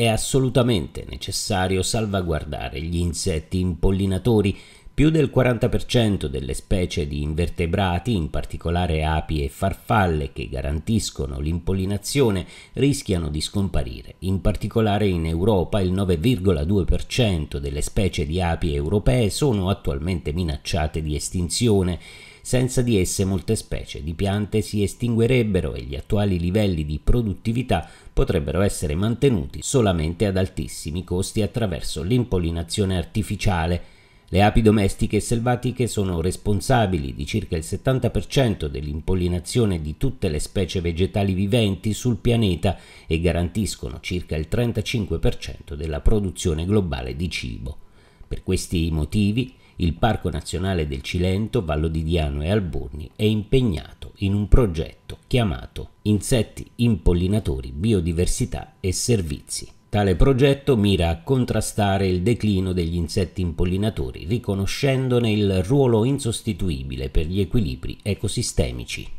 è assolutamente necessario salvaguardare gli insetti impollinatori più del 40% delle specie di invertebrati, in particolare api e farfalle che garantiscono l'impollinazione, rischiano di scomparire. In particolare in Europa il 9,2% delle specie di api europee sono attualmente minacciate di estinzione. Senza di esse molte specie di piante si estinguerebbero e gli attuali livelli di produttività potrebbero essere mantenuti solamente ad altissimi costi attraverso l'impollinazione artificiale le api domestiche e selvatiche sono responsabili di circa il 70% dell'impollinazione di tutte le specie vegetali viventi sul pianeta e garantiscono circa il 35% della produzione globale di cibo. Per questi motivi, il Parco Nazionale del Cilento, Vallo di Diano e Alburni è impegnato in un progetto chiamato Insetti impollinatori, biodiversità e servizi Tale progetto mira a contrastare il declino degli insetti impollinatori, riconoscendone il ruolo insostituibile per gli equilibri ecosistemici.